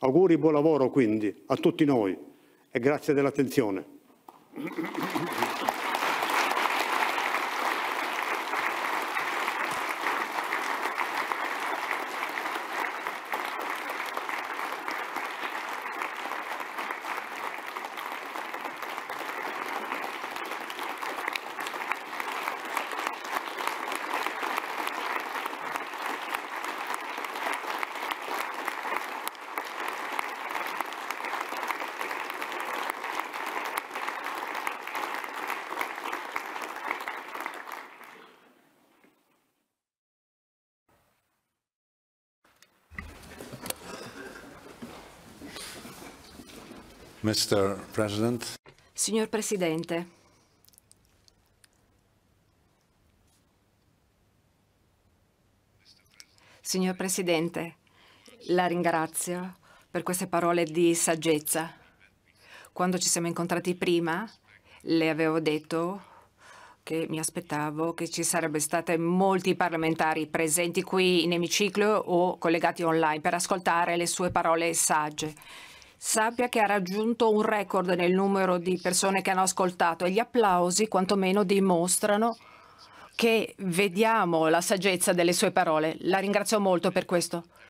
Auguri buon lavoro quindi a tutti noi e grazie dell'attenzione. Signor Presidente, Signor Presidente, la ringrazio per queste parole di saggezza. Quando ci siamo incontrati prima, le avevo detto che mi aspettavo che ci sarebbero stati molti parlamentari presenti qui in emiciclo o collegati online per ascoltare le sue parole sagge sappia che ha raggiunto un record nel numero di persone che hanno ascoltato e gli applausi quantomeno dimostrano che vediamo la saggezza delle sue parole. La ringrazio molto per questo.